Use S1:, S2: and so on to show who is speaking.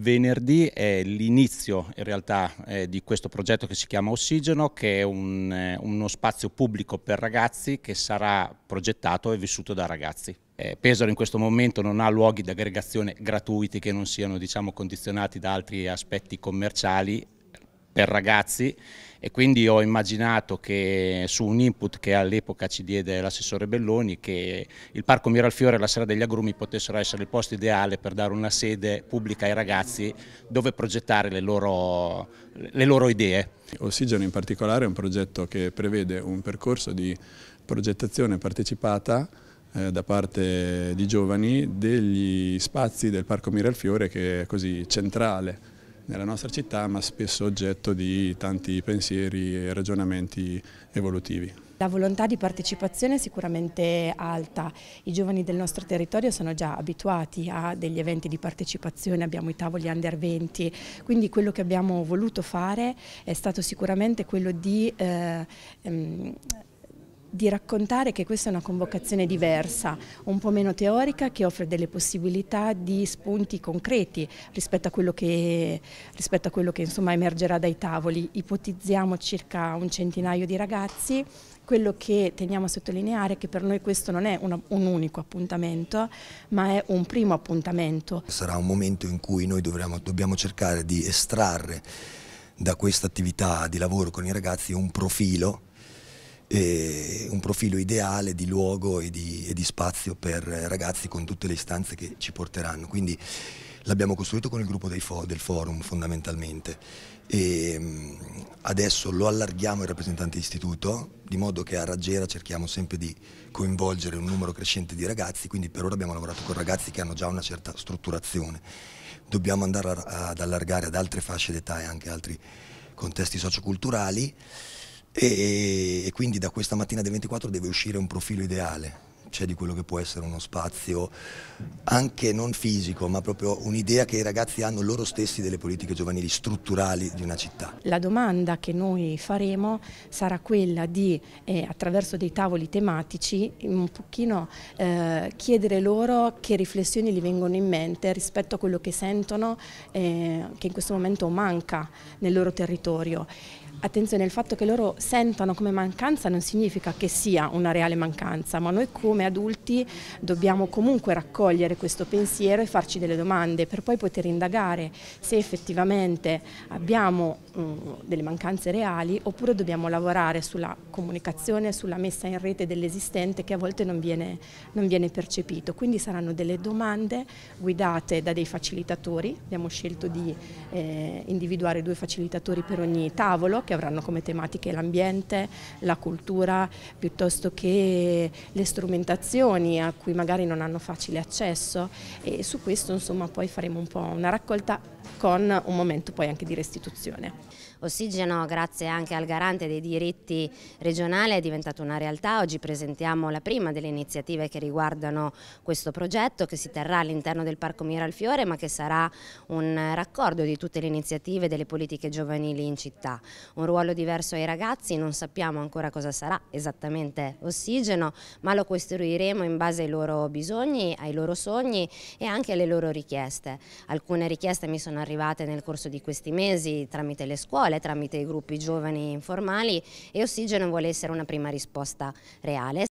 S1: venerdì è l'inizio in realtà eh, di questo progetto che si chiama Ossigeno, che è un, eh, uno spazio pubblico per ragazzi che sarà progettato e vissuto da ragazzi. Eh, Pesaro in questo momento non ha luoghi di aggregazione gratuiti che non siano diciamo, condizionati da altri aspetti commerciali per ragazzi e quindi ho immaginato che su un input che all'epoca ci diede l'assessore Belloni che il Parco Miralfiore e la Sera degli Agrumi potessero essere il posto ideale per dare una sede pubblica ai ragazzi dove progettare le loro, le loro idee. Ossigeno
S2: in particolare è un progetto che prevede un percorso di progettazione partecipata eh, da parte di giovani degli spazi del Parco Miralfiore che è così centrale nella nostra città ma spesso oggetto di tanti pensieri e ragionamenti evolutivi.
S3: La volontà di partecipazione è sicuramente alta, i giovani del nostro territorio sono già abituati a degli eventi di partecipazione, abbiamo i tavoli under 20, quindi quello che abbiamo voluto fare è stato sicuramente quello di eh, ehm, di raccontare che questa è una convocazione diversa, un po' meno teorica, che offre delle possibilità di spunti concreti rispetto a quello che, a quello che insomma, emergerà dai tavoli. Ipotizziamo circa un centinaio di ragazzi quello che teniamo a sottolineare è che per noi questo non è un, un unico appuntamento, ma è un primo appuntamento.
S4: Sarà un momento in cui noi dovremo, dobbiamo cercare di estrarre da questa attività di lavoro con i ragazzi un profilo un profilo ideale di luogo e di, e di, spazio per ragazzi con tutte le istanze che ci porteranno. Quindi l'abbiamo costruito con il gruppo fo del forum fondamentalmente e ehm, adesso lo allarghiamo ai rappresentanti istituto di modo che a Raggera cerchiamo sempre di coinvolgere un numero crescente di ragazzi, quindi per ora abbiamo lavorato con ragazzi che hanno già una certa strutturazione. Dobbiamo andare ad allargare ad altre fasce d'età e anche altri contesti socioculturali e, e quindi da questa mattina del 24 deve uscire un profilo ideale cioè di quello che può essere uno spazio anche non fisico, ma proprio un'idea che i ragazzi hanno loro stessi delle politiche giovanili strutturali di una città.
S3: La domanda che noi faremo sarà quella di, eh, attraverso dei tavoli tematici, un pochino eh, chiedere loro che riflessioni gli vengono in mente rispetto a quello che sentono eh, che in questo momento manca nel loro territorio Attenzione, il fatto che loro sentano come mancanza non significa che sia una reale mancanza, ma noi come adulti dobbiamo comunque raccogliere questo pensiero e farci delle domande per poi poter indagare se effettivamente abbiamo um, delle mancanze reali oppure dobbiamo lavorare sulla comunicazione, sulla messa in rete dell'esistente che a volte non viene, non viene percepito. Quindi saranno delle domande guidate da dei facilitatori, abbiamo scelto di eh, individuare due facilitatori per ogni tavolo che avranno come tematiche l'ambiente, la cultura, piuttosto che le strumentazioni a cui magari non hanno facile accesso e su questo insomma poi faremo un po' una raccolta con
S5: un momento poi anche di restituzione. Ossigeno, grazie anche al garante dei diritti regionale, è diventato una realtà. Oggi presentiamo la prima delle iniziative che riguardano questo progetto che si terrà all'interno del Parco Mira al Fiore ma che sarà un raccordo di tutte le iniziative delle politiche giovanili in città un ruolo diverso ai ragazzi, non sappiamo ancora cosa sarà esattamente ossigeno, ma lo costruiremo in base ai loro bisogni, ai loro sogni e anche alle loro richieste. Alcune richieste mi sono arrivate nel corso di questi mesi tramite le scuole, tramite i gruppi giovani informali e ossigeno vuole essere una prima risposta reale.